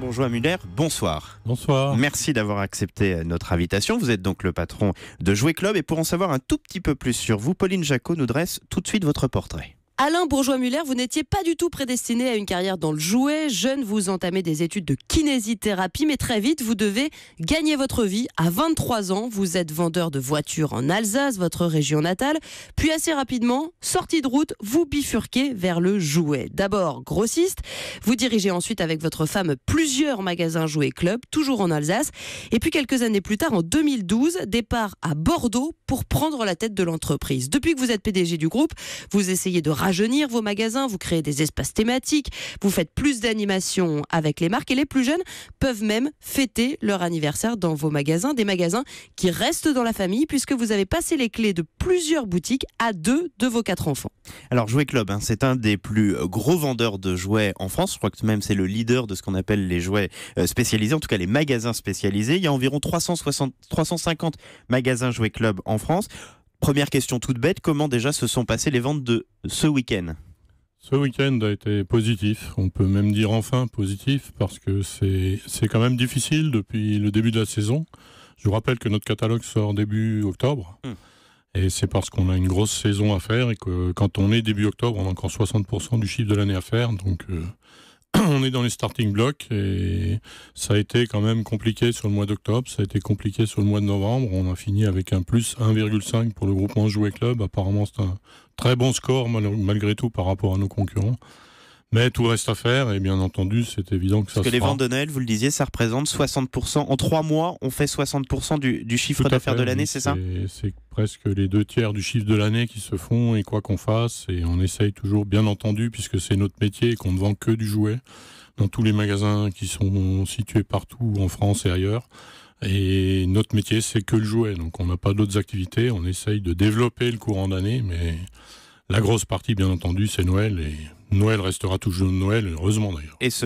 Bonjour à Muller, bonsoir. Bonsoir. Merci d'avoir accepté euh, notre invitation. Vous êtes donc le patron de Jouet Club et pour en savoir un tout petit peu plus sur vous, Pauline Jacot nous dresse tout de suite votre portrait. Alain Bourgeois-Muller, vous n'étiez pas du tout prédestiné à une carrière dans le jouet. Jeune, vous entamez des études de kinésithérapie, mais très vite, vous devez gagner votre vie. À 23 ans, vous êtes vendeur de voitures en Alsace, votre région natale. Puis assez rapidement, sortie de route, vous bifurquez vers le jouet. D'abord grossiste, vous dirigez ensuite avec votre femme plusieurs magasins jouets club, toujours en Alsace. Et puis quelques années plus tard, en 2012, départ à Bordeaux pour prendre la tête de l'entreprise. Depuis que vous êtes PDG du groupe, vous essayez de rajeunir vos magasins, vous créez des espaces thématiques, vous faites plus d'animations avec les marques et les plus jeunes peuvent même fêter leur anniversaire dans vos magasins, des magasins qui restent dans la famille puisque vous avez passé les clés de plusieurs boutiques à deux de vos quatre enfants. Alors Jouet Club, hein, c'est un des plus euh, gros vendeurs de jouets en France, je crois que même c'est le leader de ce qu'on appelle les jouets euh, spécialisés, en tout cas les magasins spécialisés. Il y a environ 360, 350 magasins Jouet Club en France. Première question toute bête, comment déjà se sont passées les ventes de ce week-end ce week-end a été positif, on peut même dire enfin positif, parce que c'est quand même difficile depuis le début de la saison. Je vous rappelle que notre catalogue sort début octobre, hmm. et c'est parce qu'on a une grosse saison à faire, et que quand on est début octobre, on a encore 60% du chiffre de l'année à faire, donc euh, on est dans les starting blocks et ça a été quand même compliqué sur le mois d'octobre, ça a été compliqué sur le mois de novembre. On a fini avec un plus 1,5 pour le groupement Jouet Club. Apparemment, c'est un très bon score malgré tout par rapport à nos concurrents. Mais tout reste à faire, et bien entendu, c'est évident que ça Parce que les ventes de Noël, vous le disiez, ça représente 60%. En trois mois, on fait 60% du, du, chiffre d'affaires de l'année, c'est ça C'est presque les deux tiers du chiffre de l'année qui se font, et quoi qu'on fasse, et on essaye toujours, bien entendu, puisque c'est notre métier et qu'on ne vend que du jouet, dans tous les magasins qui sont situés partout en France et ailleurs. Et notre métier, c'est que le jouet. Donc on n'a pas d'autres activités. On essaye de développer le courant d'année, mais la grosse partie, bien entendu, c'est Noël. Et Noël restera toujours Noël, heureusement d'ailleurs.